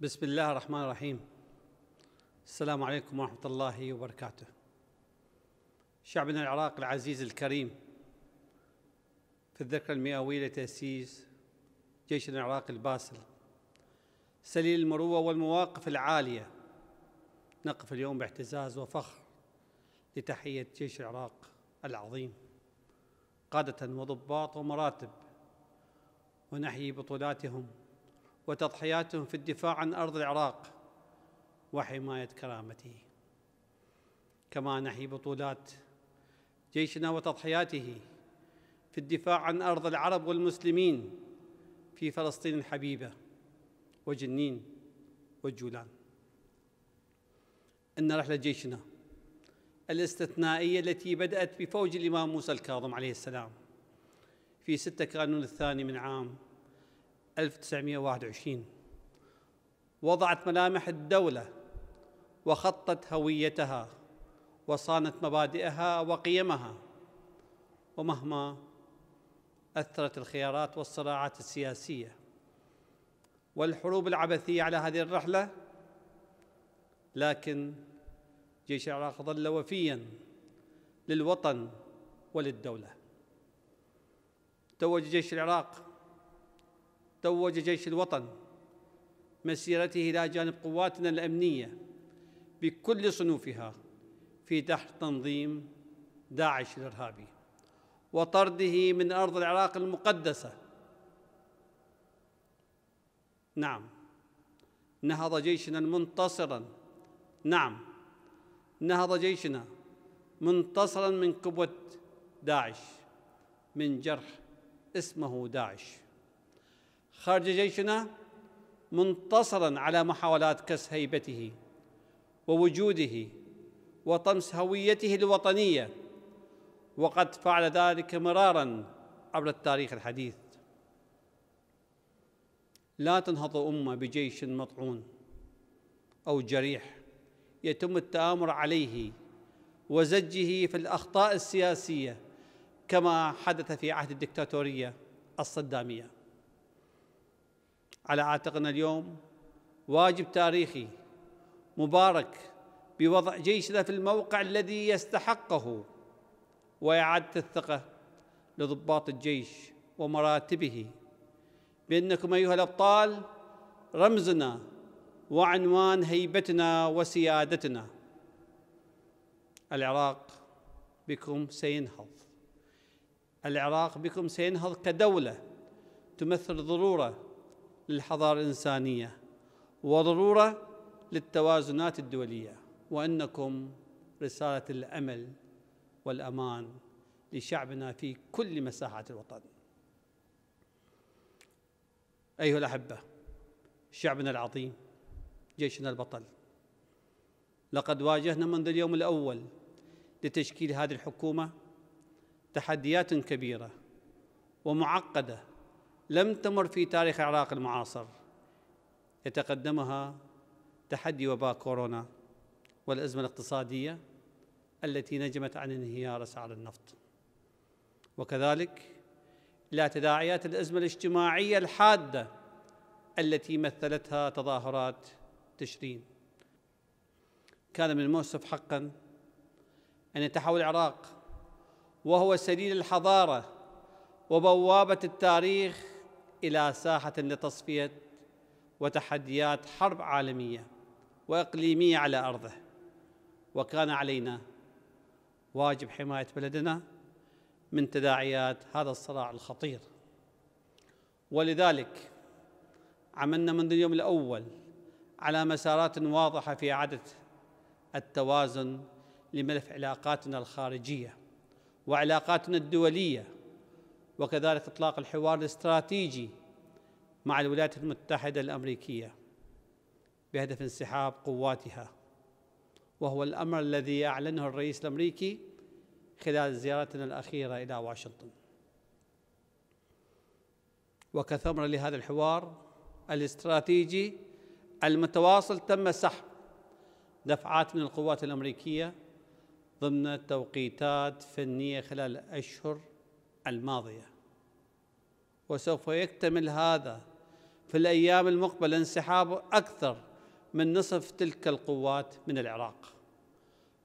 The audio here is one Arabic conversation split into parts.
بسم الله الرحمن الرحيم السلام عليكم ورحمة الله وبركاته شعبنا العراقي العزيز الكريم في الذكرى المئوية لتأسيس جيش العراق الباسل سليل المروة والمواقف العالية نقف اليوم باعتزاز وفخر لتحية جيش العراق العظيم قادة وضباط ومراتب ونحيي بطولاتهم وتضحياتهم في الدفاع عن أرض العراق وحماية كرامته كما نحيي بطولات جيشنا وتضحياته في الدفاع عن أرض العرب والمسلمين في فلسطين الحبيبة وجنين والجولان إن رحلة جيشنا الاستثنائية التي بدأت بفوج الإمام موسى الكاظم عليه السلام في 6 كانون الثاني من عام 1921 وضعت ملامح الدولة وخطت هويتها وصانت مبادئها وقيمها ومهما أثرت الخيارات والصراعات السياسية والحروب العبثية على هذه الرحلة لكن جيش العراق ظل وفيا للوطن وللدولة توج جيش العراق توج جيش الوطن مسيرته الى جانب قواتنا الامنيه بكل صنوفها في تحت تنظيم داعش الارهابي وطرده من ارض العراق المقدسه نعم نهض جيشنا منتصرا نعم نهض جيشنا منتصرا من قوه داعش من جرح اسمه داعش خرج جيشنا منتصرا على محاولات كس هيبته ووجوده وطمس هويته الوطنيه وقد فعل ذلك مرارا عبر التاريخ الحديث لا تنهض امه بجيش مطعون او جريح يتم التامر عليه وزجه في الاخطاء السياسيه كما حدث في عهد الدكتاتوريه الصداميه على عاتقنا اليوم واجب تاريخي مبارك بوضع جيشنا في الموقع الذي يستحقه وإعادة الثقة لضباط الجيش ومراتبه بأنكم أيها الأبطال رمزنا وعنوان هيبتنا وسيادتنا العراق بكم سينهض العراق بكم سينهض كدولة تمثل ضروره للحضارة الإنسانية وضرورة للتوازنات الدولية وإنكم رسالة الأمل والأمان لشعبنا في كل مساحات الوطن أيها الأحبة شعبنا العظيم جيشنا البطل لقد واجهنا منذ اليوم الأول لتشكيل هذه الحكومة تحديات كبيرة ومعقدة لم تمر في تاريخ العراق المعاصر يتقدمها تحدي وباء كورونا والأزمة الاقتصادية التي نجمت عن انهيار أسعار النفط وكذلك إلى تداعيات الأزمة الاجتماعية الحادة التي مثلتها تظاهرات تشرين كان من المؤسف حقا أن يتحول العراق وهو سليل الحضارة وبوابة التاريخ الى ساحه لتصفيه وتحديات حرب عالميه واقليميه على ارضه وكان علينا واجب حمايه بلدنا من تداعيات هذا الصراع الخطير ولذلك عملنا منذ اليوم الاول على مسارات واضحه في اعاده التوازن لملف علاقاتنا الخارجيه وعلاقاتنا الدوليه وكذلك إطلاق الحوار الاستراتيجي مع الولايات المتحدة الأمريكية بهدف انسحاب قواتها وهو الأمر الذي أعلنه الرئيس الأمريكي خلال زيارتنا الأخيرة إلى واشنطن وكثمرة لهذا الحوار الاستراتيجي المتواصل تم سحب دفعات من القوات الأمريكية ضمن توقيتات فنية خلال أشهر الماضيه وسوف يكتمل هذا في الايام المقبله انسحاب اكثر من نصف تلك القوات من العراق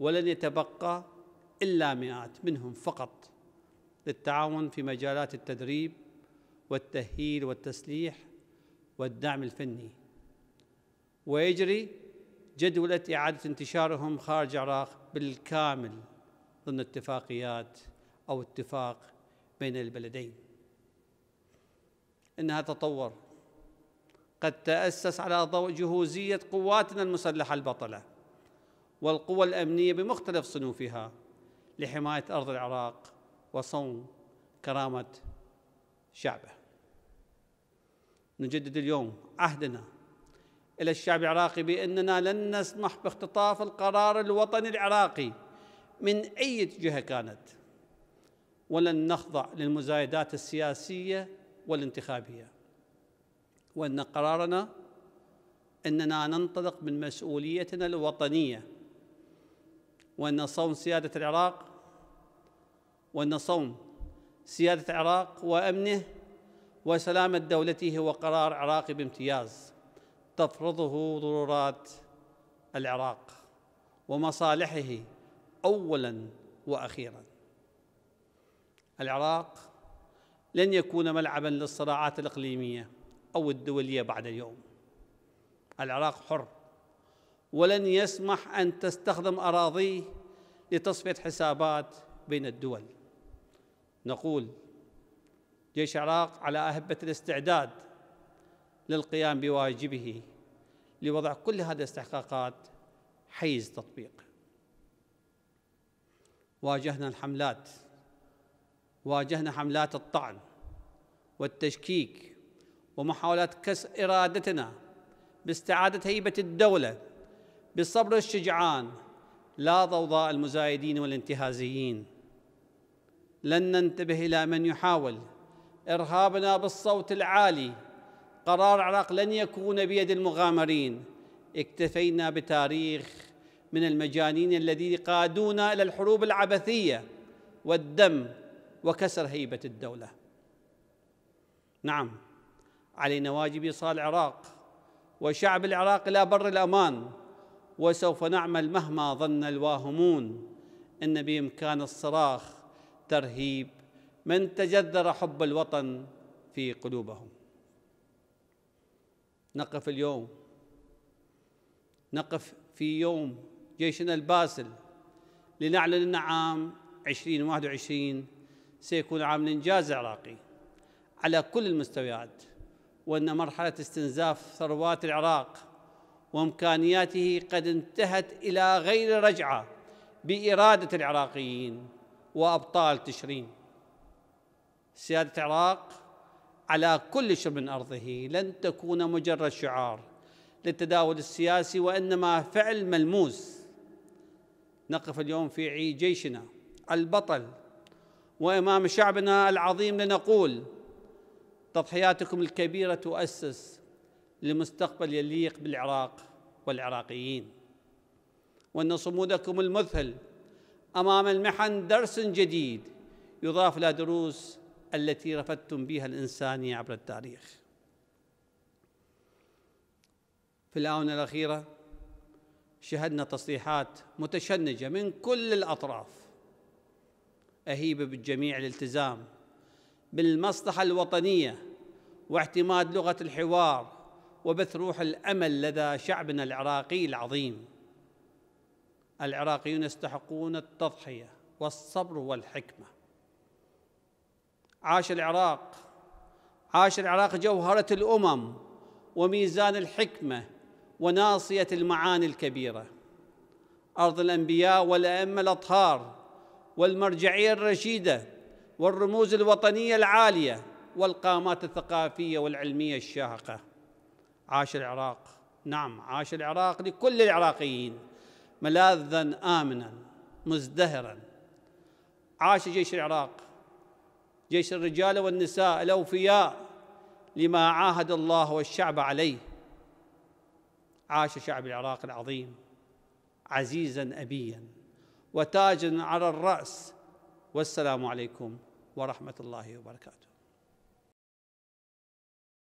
ولن يتبقى الا مئات منهم فقط للتعاون في مجالات التدريب والتأهيل والتسليح والدعم الفني ويجري جدولة إعادة انتشارهم خارج العراق بالكامل ضمن اتفاقيات أو اتفاق بين البلدين انها تطور قد تاسس على ضوء جهوزيه قواتنا المسلحه البطله والقوى الامنيه بمختلف صنوفها لحمايه ارض العراق وصون كرامه شعبه نجدد اليوم عهدنا الى الشعب العراقي باننا لن نسمح باختطاف القرار الوطني العراقي من اي جهه كانت ولن نخضع للمزايدات السياسيه والانتخابيه وان قرارنا اننا ننطلق من مسؤوليتنا الوطنيه وان صوم سياده العراق وان صوم سياده العراق وامنه وسلامه دولته هو قرار عراقي بامتياز تفرضه ضرورات العراق ومصالحه اولا واخيرا العراق لن يكون ملعبا للصراعات الاقليميه او الدوليه بعد اليوم العراق حر ولن يسمح ان تستخدم اراضيه لتصفيه حسابات بين الدول نقول جيش العراق على اهبه الاستعداد للقيام بواجبه لوضع كل هذه الاستحقاقات حيز تطبيق واجهنا الحملات واجهنا حملات الطعن والتشكيك ومحاولات كسر إرادتنا باستعادة هيبة الدولة بصبر الشجعان لا ضوضاء المزايدين والانتهازيين لن ننتبه إلى من يحاول إرهابنا بالصوت العالي قرار العراق لن يكون بيد المغامرين اكتفينا بتاريخ من المجانين الذين قادونا إلى الحروب العبثية والدم وكسر هيبة الدولة نعم علينا واجب إيصال العراق وشعب العراق إلى بر الأمان وسوف نعمل مهما ظن الواهمون إن بإمكان الصراخ ترهيب من تجذر حب الوطن في قلوبهم نقف اليوم نقف في يوم جيشنا الباسل لنعلن عام 2021 سيكون عامل إنجاز عراقي على كل المستويات وأن مرحلة استنزاف ثروات العراق وإمكانياته قد انتهت إلى غير رجعة بإرادة العراقيين وأبطال تشرين سيادة العراق على كل شر من أرضه لن تكون مجرد شعار للتداول السياسي وإنما فعل ملموس نقف اليوم في عي جيشنا البطل وامام شعبنا العظيم لنقول تضحياتكم الكبيره تؤسس لمستقبل يليق بالعراق والعراقيين وان صمودكم المذهل امام المحن درس جديد يضاف الى دروس التي رفدتم بها الانسانيه عبر التاريخ في الاونه الاخيره شهدنا تصريحات متشنجه من كل الاطراف أهيب بالجميع الالتزام بالمصلحة الوطنية واعتماد لغة الحوار وبث روح الأمل لدى شعبنا العراقي العظيم العراقيون يستحقون التضحية والصبر والحكمة عاش العراق عاش العراق جوهرة الأمم وميزان الحكمة وناصية المعاني الكبيرة أرض الأنبياء والأئمة الأطهار والمرجعيه الرشيده والرموز الوطنيه العاليه والقامات الثقافيه والعلميه الشاهقه عاش العراق نعم عاش العراق لكل العراقيين ملاذا امنا مزدهرا عاش جيش العراق جيش الرجال والنساء الاوفياء لما عاهد الله والشعب عليه عاش شعب العراق العظيم عزيزا ابيا وتاج على الراس والسلام عليكم ورحمه الله وبركاته